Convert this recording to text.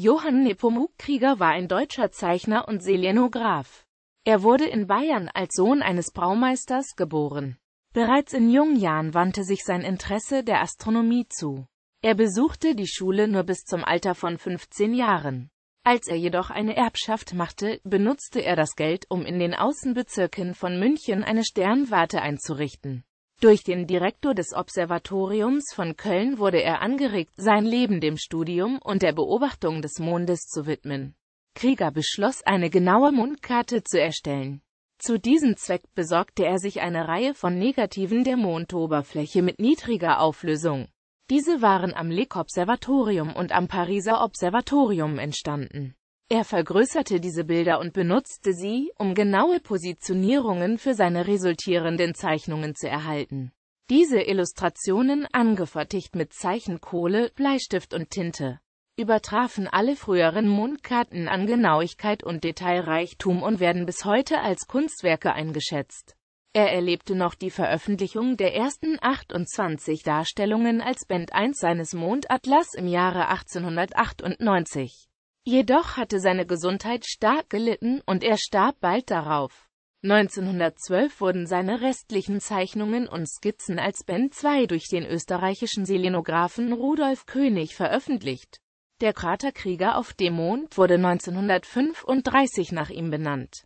Johann Nepomuk Krieger war ein deutscher Zeichner und Selenograph. Er wurde in Bayern als Sohn eines Braumeisters geboren. Bereits in jungen Jahren wandte sich sein Interesse der Astronomie zu. Er besuchte die Schule nur bis zum Alter von 15 Jahren. Als er jedoch eine Erbschaft machte, benutzte er das Geld, um in den Außenbezirken von München eine Sternwarte einzurichten. Durch den Direktor des Observatoriums von Köln wurde er angeregt, sein Leben dem Studium und der Beobachtung des Mondes zu widmen. Krieger beschloss, eine genaue Mondkarte zu erstellen. Zu diesem Zweck besorgte er sich eine Reihe von Negativen der Mondoberfläche mit niedriger Auflösung. Diese waren am Lick-Observatorium und am Pariser Observatorium entstanden. Er vergrößerte diese Bilder und benutzte sie, um genaue Positionierungen für seine resultierenden Zeichnungen zu erhalten. Diese Illustrationen, angefertigt mit Zeichenkohle, Bleistift und Tinte, übertrafen alle früheren Mondkarten an Genauigkeit und Detailreichtum und werden bis heute als Kunstwerke eingeschätzt. Er erlebte noch die Veröffentlichung der ersten 28 Darstellungen als Band 1 seines Mondatlas im Jahre 1898. Jedoch hatte seine Gesundheit stark gelitten und er starb bald darauf. 1912 wurden seine restlichen Zeichnungen und Skizzen als Band 2 durch den österreichischen Selenographen Rudolf König veröffentlicht. Der Kraterkrieger auf dem Mond wurde 1935 nach ihm benannt